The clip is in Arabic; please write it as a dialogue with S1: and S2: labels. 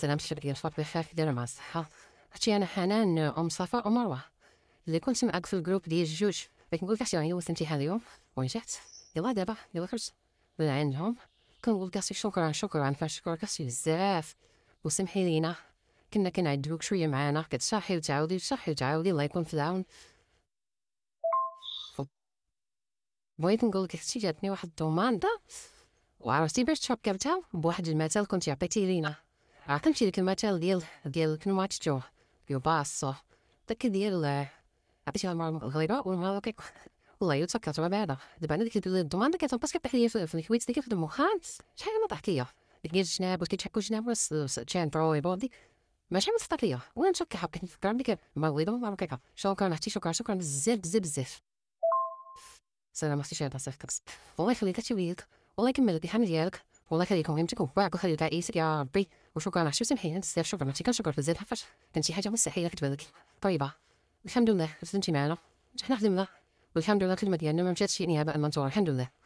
S1: السلام الشبكية الفرق بخاف دايرة مع الصحة اختي انا حنان ام صفاء ومروة اللي كنت معاك في الجروب ديال الجوج بغيت نقول لك اختي راني دوزت امتحان اليوم ونجحت يلا دابا دابا خرجت عندهم كنقول لك أختي شكرا شكرا فنشكرك اختي بزاف وسمحي لينا كنا كنعدوك شويه معانا كتشرحي وتعاودي تشرحي وتعاودي الله يكون في العون بغيت نقول لك اختي جاتني واحد الضمانده وعرفتي باش تشرب كبته بواحد المثال كنت عطيتي لينا عاقم حكمشي ديك الماتشال ديال ديال كنو ماتش جو ديال باص داك ديال عرفتي مع المغرب والمغرب كيكون والله الا تفكرت مع بعدا دابا انا ديك الضمان كيعطي باسكو كيطيح ليا في الحويت ديك في المخان شحال ما طاح ليا ديك ديال الجناب واش كيتحكوا الجناب واش تشان برو بودي ما شحال ما تطاح ليا وانا نشوف كيحب كنفكر عندك المغرب ما كيكا شكرا اختي شكرا شكرا بزاف بزاف بزاف سلام اختي صافي صيفطك والله يخليك هادشي وليدك والله يكمل لك الحمد ديالك والله خليكم يمتكم واعكم خلي العائلتك يا ربي وشكرا على شو سمحين بزاف شكرا نعطيك شكرا بزاف حفاش كان شي حاجه مستحيله كتبان طيبه الحمد لله خدمتي معنا حنا خدمنا والحمد لله الكلمه ديالنا ما مشاتش نهائيا بان الحمد لله